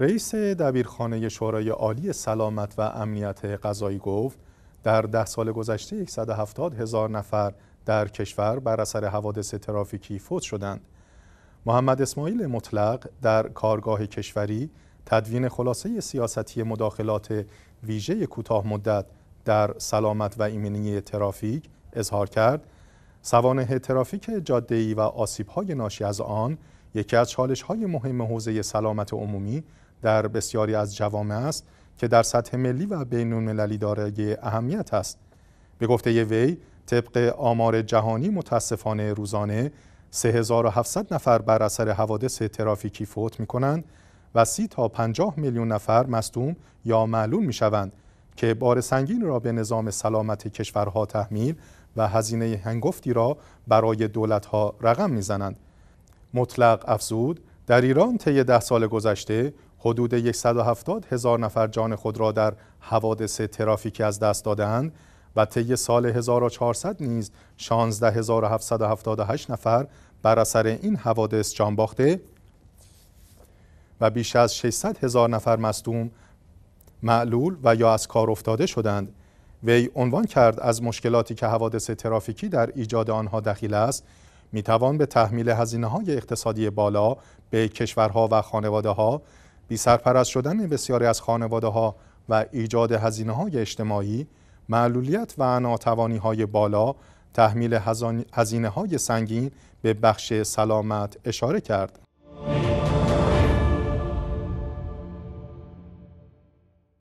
رئیس دبیرخانه شورای عالی سلامت و امنیت غذایی گفت در ده سال گذشته 170 هزار نفر در کشور بر اثر حوادث ترافیکی فوت شدند. محمد اسماعیل مطلق در کارگاه کشوری تدوین خلاصه سیاستی مداخلات ویژه کوتاه مدت در سلامت و ایمنی ترافیک اظهار کرد سوانه ترافیک جاده‌ای و آسیب‌های ناشی از آن یکی از چالش‌های مهم حوزه سلامت عمومی در بسیاری از جوامع است که در سطح ملی و بین المللی دارای اهمیت است به گفته وی طبق آمار جهانی متاسفانه روزانه 3700 نفر بر اثر حوادث ترافیکی فوت می کنند و سی تا 50 میلیون نفر مصدوم یا معلول می شوند که بار سنگین را به نظام سلامت کشورها تحمیل و هزینه هنگفتی را برای دولتها رقم میزنند. مطلق افزود در ایران طی ده سال گذشته حدود 170 هزار نفر جان خود را در حوادث ترافیکی از دست دادند و طی سال 1400 نیز 16778 نفر بر اثر این حوادث جان باخته و بیش از 600 هزار نفر مصدوم معلول و یا از کار افتاده شدند وی عنوان کرد از مشکلاتی که حوادث ترافیکی در ایجاد آنها دخیل است میتوان به تحمیل هزینه های اقتصادی بالا به کشورها و خانواده ها بی سرپرست شدن بسیاری از خانواده ها و ایجاد هزینه های اجتماعی معلولیت و ناتوانی های بالا تحمیل هزینه های سنگین به بخش سلامت اشاره کرد.